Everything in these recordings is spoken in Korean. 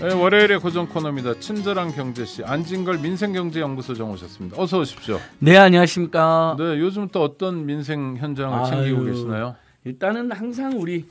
네, 월요일에 고정 코너입니다. 친절한 경제씨 안진걸 민생경제연구소장 오셨습니다. 어서 오십시오. 네 안녕하십니까. 네 요즘 또 어떤 민생 현장을 아유, 챙기고 계시나요? 일단은 항상 우리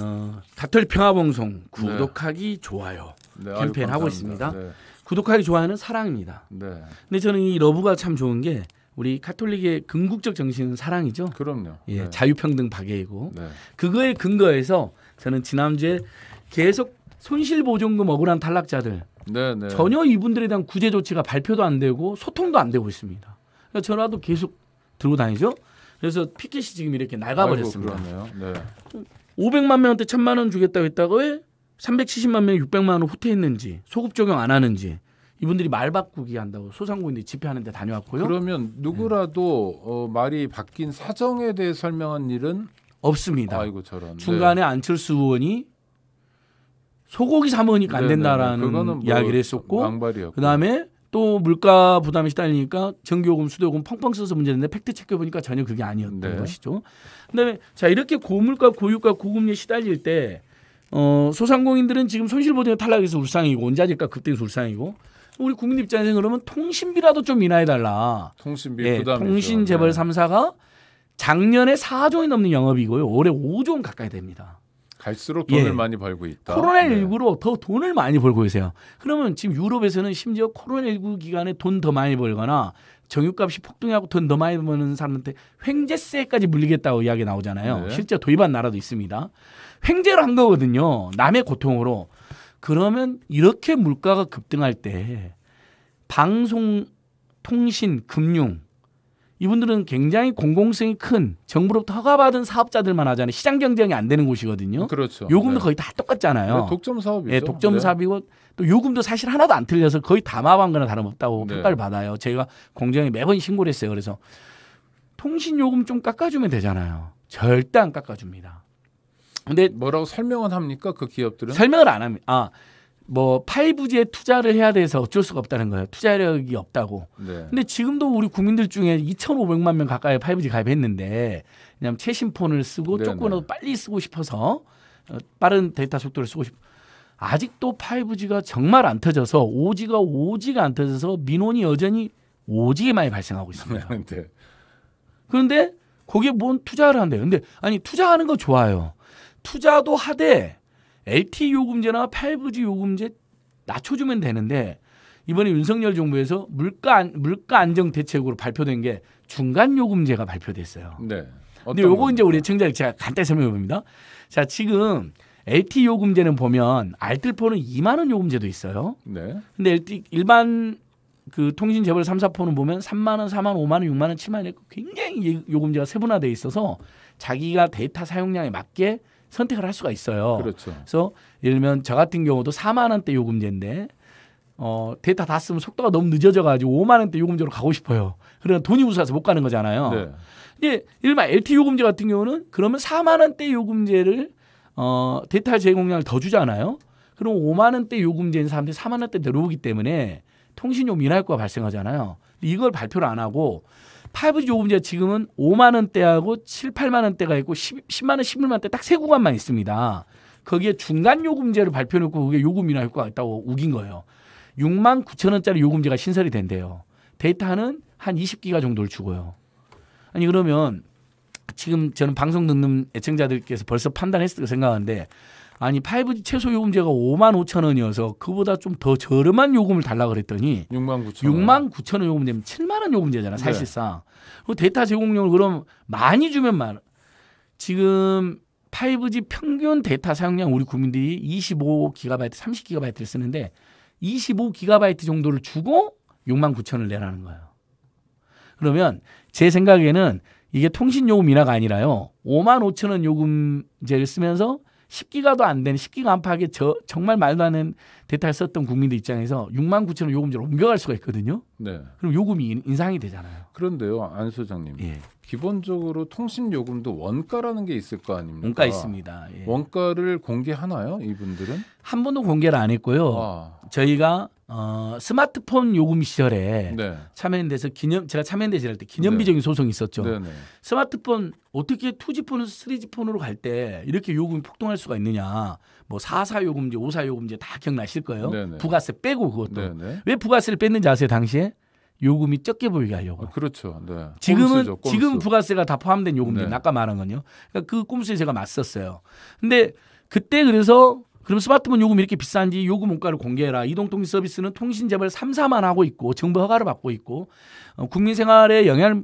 어, 다툴 평화방송 구독하기 네. 좋아요 네, 캠페인 아유, 하고 있습니다. 네. 구독하기 좋아요는 사랑입니다. 네. 근데 저는 이 러브가 참 좋은 게 우리 카톨릭의 궁극적 정신은 사랑이죠. 그럼요. 예, 네. 자유평등 박애이고 네. 그거의 근거에서 저는 지난주에 계속 손실보증금 억울한 탈락자들 네네. 네. 전혀 이분들에 대한 구제 조치가 발표도 안 되고 소통도 안 되고 있습니다. 그러니까 전화도 계속 들고 다니죠. 그래서 피켓이 지금 이렇게 낡아버렸습니다. 네. 500만 명한테 1000만 원 주겠다고 했다가 왜 370만 명이 600만 원을 후퇴했는지 소급 적용 안 하는지 이분들이 말 바꾸기 한다고 소상공인들이 집회하는데 다녀왔고요. 그러면 누구라도 네. 어, 말이 바뀐 사정에 대해 설명한 일은 없습니다. 아이고 저런. 중간에 네. 안철수 의원이 소고기 사 먹으니까 안 네, 네, 네. 된다라는 뭐 이야기를 했었고 망발이었고. 그다음에 또 물가 부담이 시달리니까 전기요금 수도요금 펑펑 써서 문제인데 팩트 체크해 보니까 전혀 그게 아니었던 네. 것이죠. 그다음에 자 이렇게 고물가 고유가 고금리에 시달릴 때 어, 소상공인들은 지금 손실보증에 탈락해서 울상이고 원자재가 급등해서 울상이고 우리 국민 입장에서 그러면 통신비라도 좀 인하해 달라. 통신비 예, 부담 통신 재벌 삼사가 작년에 사조이 원 넘는 영업이고요. 올해 오조 원) 가까이 됩니다. 갈수록 돈을 예. 많이 벌고 있다. 코로나19로 네. 더 돈을 많이 벌고 계세요. 그러면 지금 유럽에서는 심지어 코로나19 기간에 돈 더 많이 벌거나 정유값이 폭등하고 돈 더 많이 버는 사람한테 횡재세까지 물리겠다고 이야기 나오잖아요. 네. 실제 도입한 나라도 있습니다. 횡재를 한 거거든요. 남의 고통으로. 그러면 이렇게 물가가 급등할 때 방송, 통신, 금융 이분들은 굉장히 공공성이 큰 정부로부터 허가받은 사업자들만 하잖아요. 시장 경쟁이 안 되는 곳이거든요. 그렇죠. 요금도 네. 거의 다 똑같잖아요. 네, 독점 사업이죠. 네, 독점 네. 사업이고 또 요금도 사실 하나도 안 틀려서 거의 다마방 거나 다름없다고 네. 평가를 받아요. 제가 공정에 매번 신고를 했어요. 그래서 통신 요금 좀 깎아주면 되잖아요. 절대 안 깎아줍니다. 근데 뭐라고 설명은 합니까? 그 기업들은 설명을 안 합니다. 아 뭐파이브지에 투자를 해야 돼서 어쩔 수가 없다는 거예요. 투자력이 없다고. 네. 근데 지금도 우리 국민들 중에 2,500만 명 가까이 파이브지 가입했는데 그냥 최신 폰을 쓰고 네, 조금이라도 네. 빨리 쓰고 싶어서 어, 빠른 데이터 속도를 쓰고 싶. 아직도 파이브지가 정말 안 터져서 오지가오지가안 터져서 민원이 여전히 오지게 많이 발생하고 있습니다. 네. 그런데 거기에 뭔 투자를 한대요. 근데 아니 투자하는 거 좋아요. 투자도 하되 LTE 요금제나 5G 요금제 낮춰주면 되는데 이번에 윤석열 정부에서 물가 안, 물가 안정 대책으로 발표된 게 중간 요금제가 발표됐어요. 네. 근데 요거 겁니까? 이제 우리 청자들 제가 간단히 설명해 봅니다. 자, 지금 LTE 요금제는 보면 알뜰폰은 2만 원 요금제도 있어요. 네. 근데 LTE 일반 그 통신 재벌 3, 4폰은 보면 3만 원, 4만 원, 5만 원, 6만 원, 7만 원 굉장히 요금제가 세분화돼 있어서 자기가 데이터 사용량에 맞게 선택을 할 수가 있어요. 그렇죠. 그래서 예를 들면 저 같은 경우도 4만 원대 요금제인데 어, 데이터 다 쓰면 속도가 너무 늦어져 가지고 5만 원대 요금제로 가고 싶어요. 그러니까 돈이 우수해서 못 가는 거잖아요. 네. 이제 일반 LT 요금제 같은 경우는 그러면 4만 원대 요금제를 어, 데이터 제공량을 더 주잖아요. 그럼 5만 원대 요금제인 사람들이 4만 원대 내려오기 때문에 통신요 민할 거가 발생하잖아요. 이걸 발표를 안 하고 5G 요금제 지금은 5만 원대하고 7, 8만 원대가 있고 10, 10만 원, 11만 원대 딱 세 구간만 있습니다. 거기에 중간 요금제를 발표해 놓고 그게 요금이나 효과가 있다고 우긴 거예요. 6만 9천 원짜리 요금제가 신설이 된대요. 데이터는 한 20기가 정도를 주고요. 아니 그러면 지금 저는 방송 듣는 애청자들께서 벌써 판단했을 거 생각하는데 아니 5G 최소 요금제가 5만 5천 원이어서 그보다 좀 더 저렴한 요금을 달라 그랬더니 6만 9천 6만 9천 원 요금 되면 7만 원 요금제잖아 네. 사실상. 네. 데이터 제공료를 그럼 많이 주면 만 지금 5G 평균 데이터 사용량 우리 국민들이 25GB, 3 0이트를 쓰는데 2 5이트 정도를 주고 6만 9천을 내라는 거예요. 그러면 제 생각에는 이게 통신 요금 인하가 아니라요. 5만 5천 원 요금제를 쓰면서 10기가도 안 되는 10기가 안팎의 저, 정말 말도 안 되는 대이를 썼던 국민들 입장에서 6만 9천 원 요금제로 옮겨갈 수가 있거든요. 네. 그럼 요금이 인상이 되잖아요. 그런데요, 안 소장님. 예. 기본적으로 통신 요금도 원가라는 게 있을 거 아닙니까? 원가 있습니다. 예. 원가를 공개하나요, 이분들은? 한 번도 공개를 안 했고요. 아. 저희가 어, 스마트폰 요금 시절에 네. 참여연대에서 기념 제가 참여연대 일할 때 기념비적인 네. 소송이 있었죠. 네네. 스마트폰 어떻게 투지폰에서 쓰리지폰으로 갈 때 이렇게 요금이 폭등할 수가 있느냐. 뭐 사사 요금제, 오사 요금제 다 기억나시 죠 있을 거예요. 네네. 부가세 빼고 그것도. 네네. 왜 부가세를 뺐는지 아세요 당시에? 요금이 적게 보이게 하려고. 아, 그렇죠. 네. 지금은 꼼수죠, 꼼수. 지금 부가세가 다 포함된 요금들 네. 아까 말한 건요. 그러니까 그 꼼수에 제가 맞섰어요. 근데 그때 그래서 그럼 스마트폰 요금 이렇게 이 비싼지 요금 원가를 공개해라. 이동통신 서비스는 통신 재벌 3, 4만 하고 있고 정부 허가를 받고 있고 어, 국민 생활에 영향을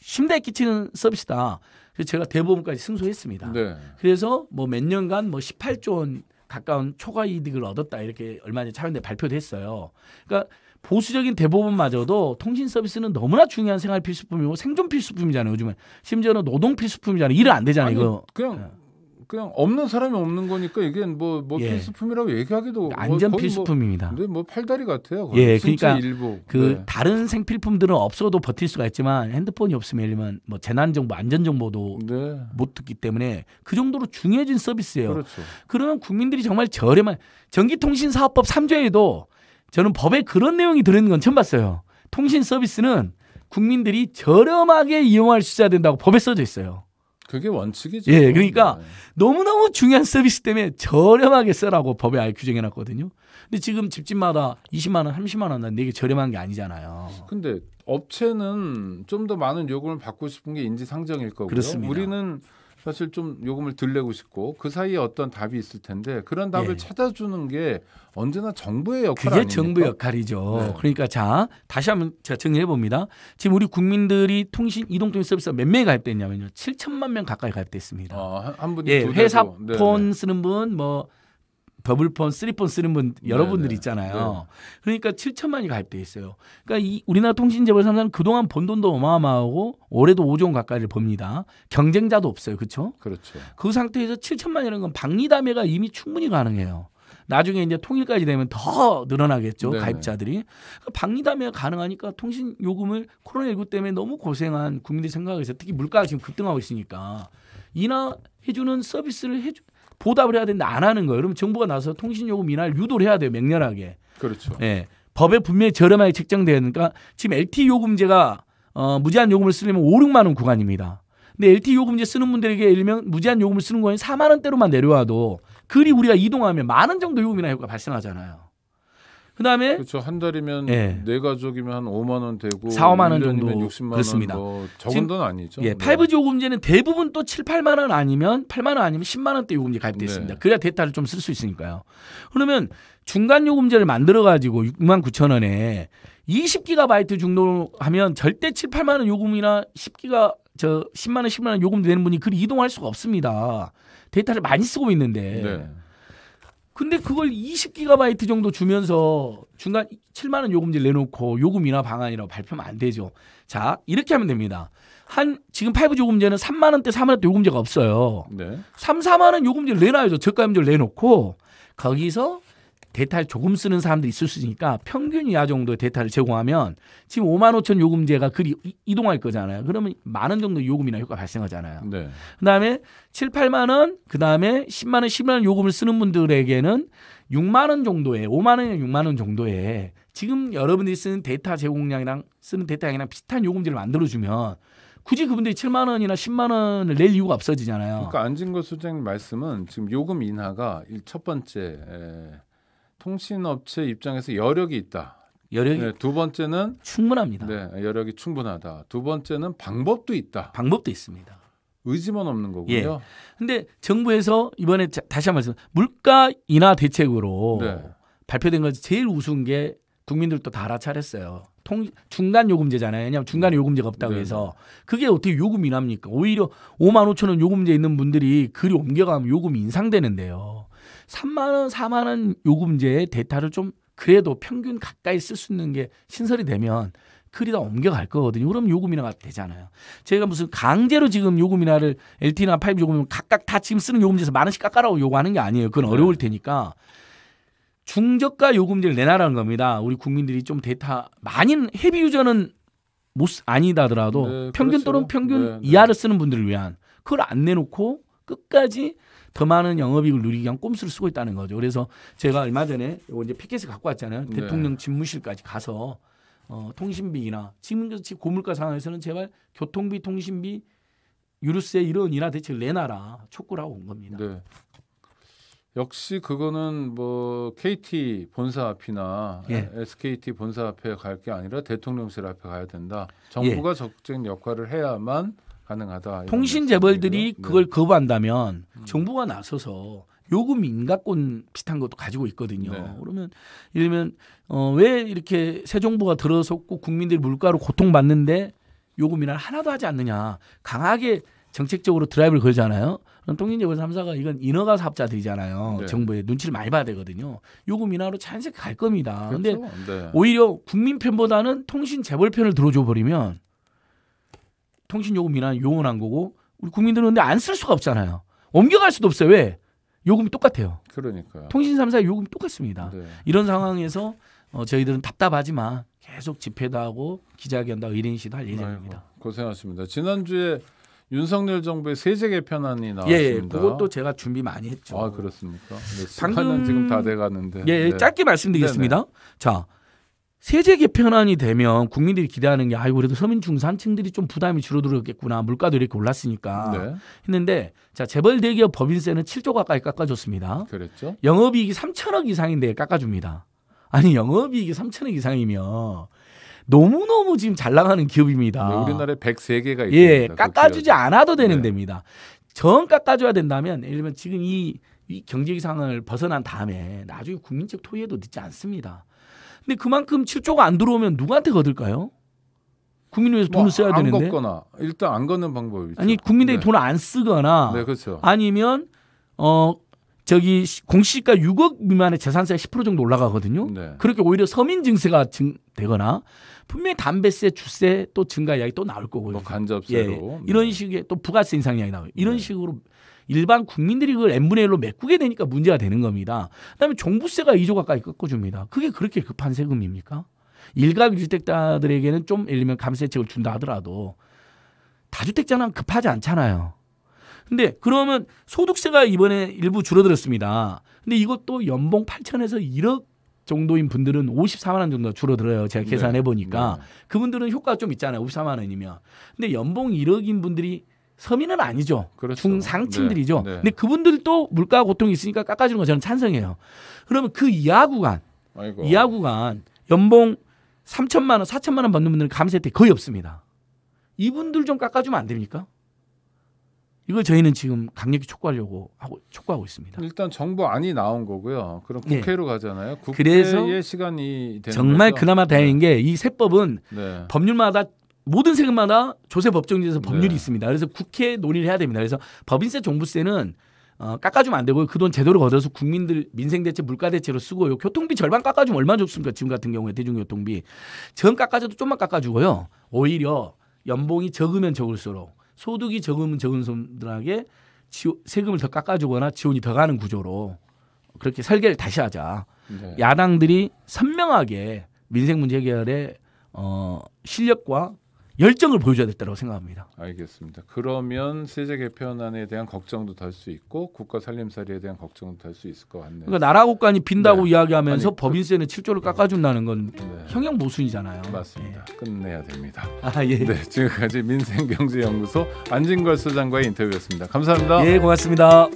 심대에 끼치는 서비스다. 그래서 제가 대법원까지 승소했습니다. 네. 그래서 뭐 몇 년간 뭐 18조 원 가까운 초과 이득을 얻었다 이렇게 얼마 전에 차관대 발표도 했어요. 그러니까 보수적인 대법원마저도 통신 서비스는 너무나 중요한 생활 필수품이고 생존 필수품이잖아요. 요즘에 심지어는 노동 필수품이잖아요. 일을 안 되잖아요. 아니, 이거 그냥 네. 그냥 없는 사람이 없는 거니까 이게 뭐뭐 뭐 예. 필수품이라고 얘기하기도 안전 뭐 필수품입니다. 뭐, 근데 뭐 팔다리 같아요. 예, 그러니까 일부. 그 네. 다른 생필품들은 없어도 버틸 수가 있지만 핸드폰이 없으면 일면 뭐 재난 정보, 안전 정보도 네. 못 듣기 때문에 그 정도로 중요해진 서비스예요. 그렇죠. 그러면 국민들이 정말 저렴한 전기통신사업법 3조에도 저는 법에 그런 내용이 들어있는건 처음 봤어요. 통신 서비스는 국민들이 저렴하게 이용할 수 있어야 된다고 법에 써져 있어요. 그게 원칙이죠. 예, 그러니까 네. 너무너무 중요한 서비스 때문에 저렴하게 써라고 법에 아예 규정해놨거든요. 근데 지금 집집마다 20만 원, 30만 원 내게 저렴한 게 아니잖아요. 근데 업체는 좀 더 많은 요금을 받고 싶은 게 인지상정일 거고요. 그렇습니다. 우리는 사실 좀 요금을 덜 내고 싶고 그 사이에 어떤 답이 있을 텐데 그런 답을 예. 찾아주는 게 언제나 정부의 역할 그게 아닙니까? 정부 역할이죠. 네. 그러니까 자 다시 한번 제가 정리해 봅니다. 지금 우리 국민들이 통신 이동통신 서비스 몇 명이 가입됐냐면요, 7천만 명 가까이 가입됐습니다. 아, 한 분이 예, 회사 네, 폰 네. 쓰는 분, 뭐 더블폰, 쓰리폰 쓰는 분 네, 여러분들 네. 있잖아요. 네. 그러니까 7천만이 가입돼 있어요. 그러니까 이 우리나라 통신재벌 3사는 그동안 번 돈도 어마어마하고 올해도 5조 가까이를 법니다. 경쟁자도 없어요. 그렇죠? 그렇죠. 그 상태에서 7천만이라는 건 박리담회가 이미 충분히 가능해요. 나중에 이제 통일까지 되면 더 늘어나겠죠 네네. 가입자들이 그러니까 박리담회가 가능하니까 통신 요금을 코로나19 때문에 너무 고생한 국민들이 생각해서 특히 물가가 지금 급등하고 있으니까 이나 해주는 서비스를 해주 보답을 해야 되는데 안 하는 거예요. 그러면 정부가 나서 통신요금 인하를 유도를 해야 돼요. 맹렬하게. 그렇죠. 예. 법에 분명히 저렴하게 책정되어 그러니까 지금 LT 요금제가 어, 무제한 요금을 쓰려면 5, 6만 원 구간입니다. 근데 LT 요금제 쓰는 분들에게 일명 무제한 요금을 쓰는 거는 4만 원대로만 내려와도 그리 우리가 이동하면 만 원 정도 요금이나 효과 발생하잖아요. 그다음에 그렇죠. 한 달이면 네. 네 가족이면 한 5만 원 되고 4, 5만 원 정도 60만 그렇습니다. 뭐 적은 돈 아니죠. 예, 네. 5G 요금제는 대부분 또 7, 8만 원 아니면 8만 원 아니면 10만 원대 요금제 가입돼 네. 있습니다. 그래야 데이터를 좀 쓸 수 있으니까요. 그러면 중간 요금제를 만들어 가지고 6만 9천 원에 20기가바이트 중독하면 절대 7, 8만 원 요금이나 10기가 저 10만 원, 10만 원 요금 되는 분이 그리 이동할 수가 없습니다. 데이터를 많이 쓰고 있는데. 네. 근데 그걸 2 0 g b 정도 주면서 중간 7만 원 요금제 내놓고 요금이나 방안이라고 발표하면 안 되죠. 자 이렇게 하면 됩니다. 한 지금 5G 요금제는 3만 원대, 4만 원대 요금제가 없어요. 네. 3, 4만 원 요금제를 내놔야죠. 저가 요금제를 내놓고 거기서 데이터를 조금 쓰는 사람들이 있을 수 있으니까 평균 이하 정도의 데이터를 제공하면 지금 5만 5천 요금제가 그리 이동할 거잖아요. 그러면 만 원 정도 요금이나 효과 발생하잖아요. 네. 그다음에 7, 8만 원, 그다음에 10만 원, 10만 원 요금을 쓰는 분들에게는 6만 원 정도에 5만 원이나 6만 원 정도에 지금 여러분들이 쓰는 데이터 제공량이랑 쓰는 데이터량이랑 비슷한 요금제를 만들어 주면 굳이 그분들이 7만 원이나 10만 원을 낼 이유가 없어지잖아요. 그러니까 안진걸 소장님 말씀은 지금 요금 인하가 첫 번째 통신업체 입장에서 여력이 있다. 여력이 네, 두 번째는 충분합니다. 네, 여력이 충분하다. 두 번째는 방법도 있다. 방법도 있습니다. 의지만 없는 거고요. 예. 근데 정부에서 이번에 자, 다시 한 말씀 물가 인하 대책으로 네. 발표된 것이 제일 우스운 게 국민들도 다 알아차렸어요. 통 중간 요금제잖아요. 왜냐하면 중간 네. 요금제가 없다고 네, 해서 네. 그게 어떻게 요금 인하니까 오히려 5만 5천 원 요금제 있는 분들이 그리 옮겨가면 요금이 인상되는데요. 3만원, 4만원 요금제의 데이터를 좀 그래도 평균 가까이 쓸 수 있는 게 신설이 되면 클이다 옮겨갈 거거든요. 그럼 요금이나가 되잖아요. 제가 무슨 강제로 지금 요금이나를 LTE나 5G 요금 각각 다 지금 쓰는 요금제에서 만 원씩 깎아라고 요구하는 게 아니에요. 그건 어려울 테니까 중저가 요금제를 내놔라는 겁니다. 우리 국민들이 좀 데이터 많이 헤비 유저는 못 아니다더라도 네, 평균 또는 그렇죠. 평균 네, 네. 이하를 쓰는 분들을 위한 그걸 안 내놓고 끝까지 더 많은 영업이익을 누리기 위한 꼼수를 쓰고 있다는 거죠. 그래서 제가 얼마 전에 요거 이제 피켓을 갖고 왔잖아요. 네. 대통령 집무실까지 가서 어, 통신비나 지금 고물가 상황에서는 제발 교통비, 통신비, 유류세 이런 인하 대책을 내놔라 촉구라고온 겁니다. 네. 역시 그거는 뭐 KT 본사 앞이나 예. SKT 본사 앞에 갈 게 아니라 대통령실 앞에 가야 된다. 정부가 예. 적극적인 역할을 해야만 가능하다. 통신 재벌들이 네. 그걸 거부한다면 음. 정부가 나서서 요금 인가권 비슷한 것도 가지고 있거든요. 네. 그러면 예를 면 어, 왜 이렇게 새 정부가 들어섰고 국민들이 물가로 고통받는데 요금이란 하나도 하지 않느냐. 강하게 정책적으로 드라이브를 걸잖아요. 그럼 통신재벌 3사가 이건 인허가 사업자들이잖아요. 네. 정부의 눈치를 많이 봐야 되거든요. 요금 인하로 자연스럽게 갈 겁니다. 그런데 그렇죠? 네. 오히려 국민 편보다는 통신 재벌 편을 들어줘 버리면 통신요금 이나 요원한 거고 우리 국민들은 근데 안 쓸 수가 없잖아요. 옮겨갈 수도 없어요. 왜? 요금이 똑같아요. 그러니까요. 통신 3사의 요금이 똑같습니다. 네. 이런 상황에서 어, 저희들은 답답하지만 계속 집회도 하고 기자회견도 하고 1인 시도 할 예정입니다. 아이고, 고생하셨습니다. 지난주에 윤석열 정부의 세제 개편안이 예, 나왔습니다. 예, 그것도 제가 준비 많이 했죠. 아 그렇습니까? 네, 방금 지금 다 돼가는데. 예, 네. 짧게 말씀드리겠습니다. 네네. 자, 세제 개편안이 되면 국민들이 기대하는 게 아이고 그래도 서민 중산층들이 좀 부담이 줄어들었겠구나 물가도 이렇게 올랐으니까 네. 했는데 자 재벌 대기업 법인세는 7조 가까이 깎아줬습니다. 그랬죠. 영업이익이 3천억 이상인데 깎아줍니다. 아니 영업이익이 3천억 이상이면 너무너무 지금 잘 나가는 기업입니다. 네, 우리나라에 103개가 있습니다. 예, 그 깎아주지 않아도 되는 네. 데입니다. 정 깎아줘야 된다면 예를 들면 지금 이, 이 경제 이상을 벗어난 다음에 나중에 국민적 토의에도 늦지 않습니다. 근데 그만큼 7조가 안 들어오면 누구한테 거들까요 국민을 위해서 돈을 뭐, 써야 안 되는데. 걷거나 일단 안 걷는 방법이 아니 국민들이 네. 돈을 안 쓰거나 네, 그렇죠. 아니면 어 저기 공시가 6억 미만의 재산세 가10% 정도 올라가거든요. 네. 그렇게 오히려 서민 증세가 증, 되거나 분명히 담배세, 주세 또 증가 이야기 또 나올 거고요. 뭐 간접세로 예, 예. 이런 네. 식의 또 부가세 인상 이야기 나와요. 이런 네. 식으로 일반 국민들이 그걸 n분의 1로 메꾸게 되니까 문제가 되는 겁니다. 그다음에 종부세가 2조 가까이 깎아줍니다. 그게 그렇게 급한 세금입니까? 일가 주택자들에게는 좀 예를 들면 감세책을 준다 하더라도 다주택자는 급하지 않잖아요. 근데 그러면 소득세가 이번에 일부 줄어들었습니다. 근데 이것도 연봉 8천에서 1억 정도인 분들은 54만 원 정도 줄어들어요. 제가 계산해 네. 보니까 네, 네. 그분들은 효과가 좀 있잖아요. 54만 원이면. 근데 연봉 1억인 분들이 서민은 아니죠. 그렇죠. 중상층들이죠. 네, 네. 근데 그분들도 물가 고통이 있으니까 깎아주는 거 저는 찬성해요. 그러면 그 이하 구간, 아이고. 이하 구간 연봉 3천만 원, 4천만 원 받는 분들은 감세 혜택 거의 없습니다. 이분들 좀 깎아주면 안 됩니까? 이걸 저희는 지금 강력히 촉구하려고 하고 촉구하고 있습니다. 일단 정부 안이 나온 거고요. 그럼 예. 국회로 네. 가잖아요. 국회의 그래서 시간이 정말 거죠? 그나마 다행인 네. 게이 세법은 네. 법률마다 모든 세금마다 조세 법정에서 법률이 네. 있습니다. 그래서 국회 논의를 해야 됩니다. 그래서 법인세 종부세는 어, 깎아주면 안 되고 그 돈 제대로 걷어서 국민들 민생 대체 물가 대체로 쓰고요. 교통비 절반 깎아주면 얼마 나 좋습니까? 지금 같은 경우에 대중교통비 전 깎아줘도 좀만 깎아주고요. 오히려 연봉이 적으면 적을수록 소득이 적으면 적은 사람들에게 지오, 세금을 더 깎아주거나 지원이 더 가는 구조로 그렇게 설계를 다시 하자. 네. 야당들이 선명하게 민생 문제 해결에 어, 실력과 열정을 보여줘야 됐다고 생각합니다. 알겠습니다. 그러면 세제 개편안에 대한 걱정도 덜 수 있고 국가 살림살이에 대한 걱정도 덜 수 있을 것 같네요. 그러니까 나라 국간이 빈다고 네. 이야기하면서 아니, 법인세는 그... 7조를 깎아준다는 건 네. 형형 모순이잖아요. 맞습니다. 예. 끝내야 됩니다. 아, 예. 네, 지금까지 민생경제연구소 안진걸 소장과의 인터뷰였습니다. 감사합니다. 예, 고맙습니다.